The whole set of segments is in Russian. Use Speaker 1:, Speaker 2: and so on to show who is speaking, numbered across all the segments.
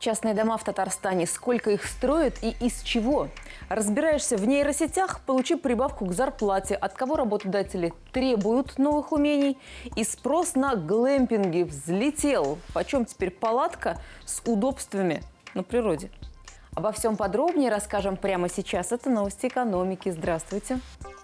Speaker 1: Частные дома в Татарстане. Сколько их строят и из чего? Разбираешься в нейросетях? Получи прибавку к зарплате. От кого работодатели требуют новых умений? И спрос на глэмпинги взлетел. Почем теперь палатка с удобствами на природе? Обо всем подробнее расскажем прямо сейчас. Это новости экономики. Здравствуйте. Здравствуйте.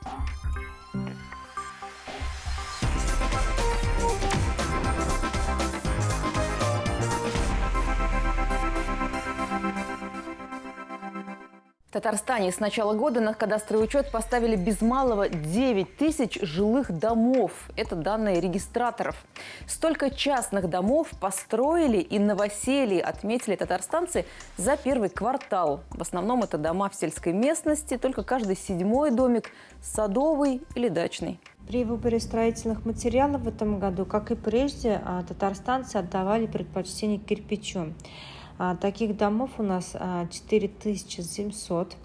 Speaker 1: Татарстане с начала года на кадастровый учет поставили без малого 9 тысяч жилых домов. Это данные регистраторов. Столько частных домов построили и новоселье отметили татарстанцы за первый квартал. В основном это дома в сельской местности, только каждый седьмой домик – садовый или дачный. При выборе строительных материалов в
Speaker 2: этом году, как и прежде, а, татарстанцы отдавали предпочтение кирпичу. А, таких домов у нас 4700.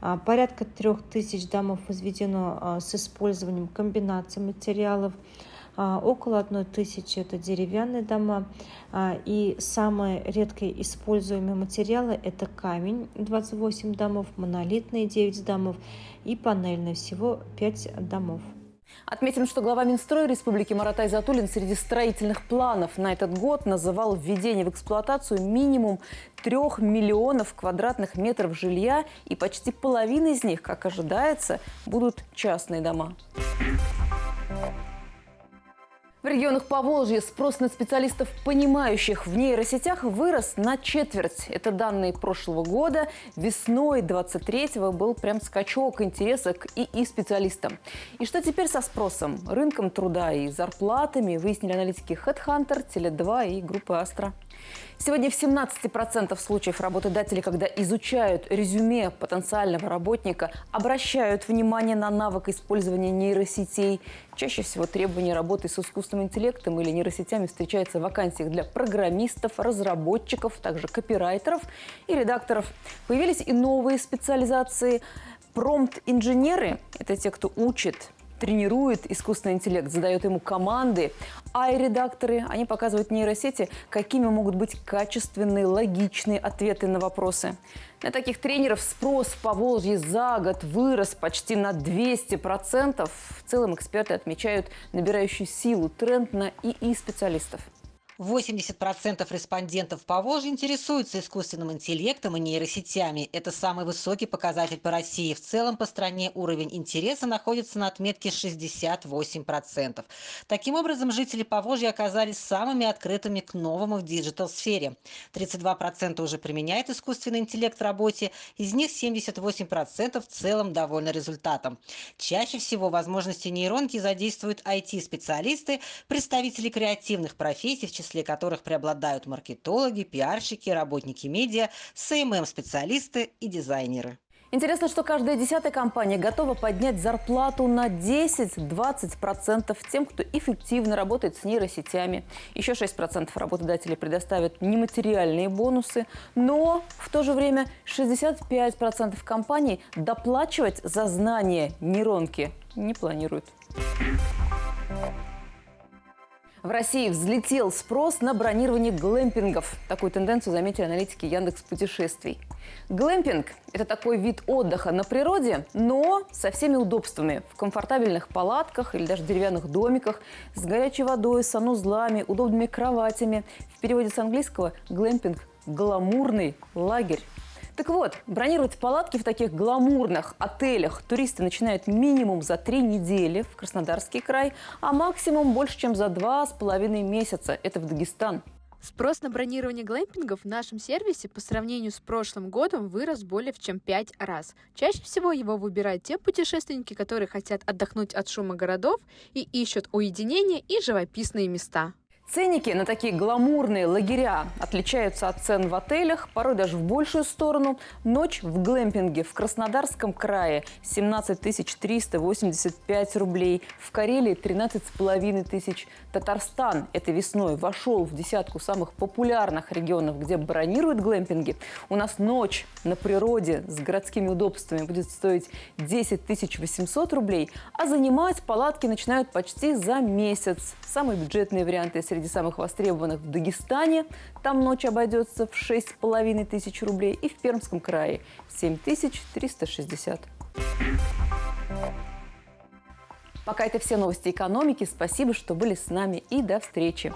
Speaker 2: А, а, порядка 3000 домов возведено с использованием комбинации материалов. Около 1000 это деревянные дома. И самые редко используемые материалы это камень 28 домов, монолитные 9 домов
Speaker 1: и панельные всего 5 домов. Отметим, что глава Минстроя Республики Маратай Затулин среди строительных планов на этот год называл введение в эксплуатацию минимум 3 миллионов квадратных метров жилья, и почти половина из них, как ожидается, будут частные дома. В регионах Поволжья спрос на специалистов, понимающих в нейросетях, вырос на четверть. Это данные прошлого года. Весной 23-го был прям скачок интереса к ИИ-специалистам. И что теперь со спросом, рынком труда и зарплатами, выяснили аналитики HeadHunter, tele 2 и группы «Астра». Сегодня в 17% случаев работодатели, когда изучают резюме потенциального работника, обращают внимание на навык использования нейросетей. Чаще всего требования работы с искусственным интеллектом или нейросетями встречаются в вакансиях для программистов, разработчиков, также копирайтеров и редакторов. Появились и новые специализации. Промпт-инженеры – это те, кто учит тренирует искусственный интеллект, задает ему команды, а и редакторы, они показывают нейросети, какими могут быть качественные, логичные ответы на вопросы. На таких тренеров спрос в Поволжье за год вырос почти на 200%. В целом эксперты отмечают набирающую силу тренд на ИИ-специалистов. 80% респондентов Поволжья интересуются
Speaker 2: искусственным интеллектом и нейросетями. Это самый высокий показатель по России. В целом по стране уровень интереса находится на отметке 68%. Таким образом, жители Поволжья оказались самыми открытыми к новому в диджитал-сфере. 32% уже применяют искусственный интеллект в работе, из них 78% в целом довольны результатом. Чаще всего возможности нейронки задействуют IT-специалисты, представители креативных профессий, в числе которых преобладают маркетологи, пиарщики, работники
Speaker 1: медиа, СММ-специалисты и дизайнеры. Интересно, что каждая десятая компания готова поднять зарплату на 10-20% тем, кто эффективно работает с нейросетями. Еще 6% работодателей предоставят нематериальные бонусы, но в то же время 65% компаний доплачивать за знания нейронки не планируют. В России взлетел спрос на бронирование глэмпингов. Такую тенденцию заметили аналитики Яндекс Путешествий. Глэмпинг – это такой вид отдыха на природе, но со всеми удобствами. В комфортабельных палатках или даже деревянных домиках, с горячей водой, санузлами, удобными кроватями. В переводе с английского «глэмпинг» – гламурный лагерь. Так вот, бронировать палатки в таких гламурных отелях туристы начинают минимум за три недели в Краснодарский край, а максимум больше, чем за два с половиной месяца. Это в Дагестан. Спрос на бронирование глэмпингов в нашем сервисе по сравнению с прошлым годом вырос более чем в 5 раз. Чаще всего его выбирают те путешественники, которые хотят отдохнуть от шума городов и ищут уединение и живописные места. Ценники на такие гламурные лагеря отличаются от цен в отелях, порой даже в большую сторону. Ночь в глэмпинге в Краснодарском крае 17 385 рублей, в Карелии 13 половиной тысяч. Татарстан этой весной вошел в десятку самых популярных регионов, где бронируют глэмпинги. У нас ночь на природе с городскими удобствами будет стоить 10 800 рублей, а занимать палатки начинают почти за месяц. Самые бюджетные варианты – среди самых востребованных в Дагестане. Там ночь обойдется в 6,5 тысяч рублей. И в Пермском крае 7360. Пока это все новости экономики. Спасибо, что были с нами и до встречи.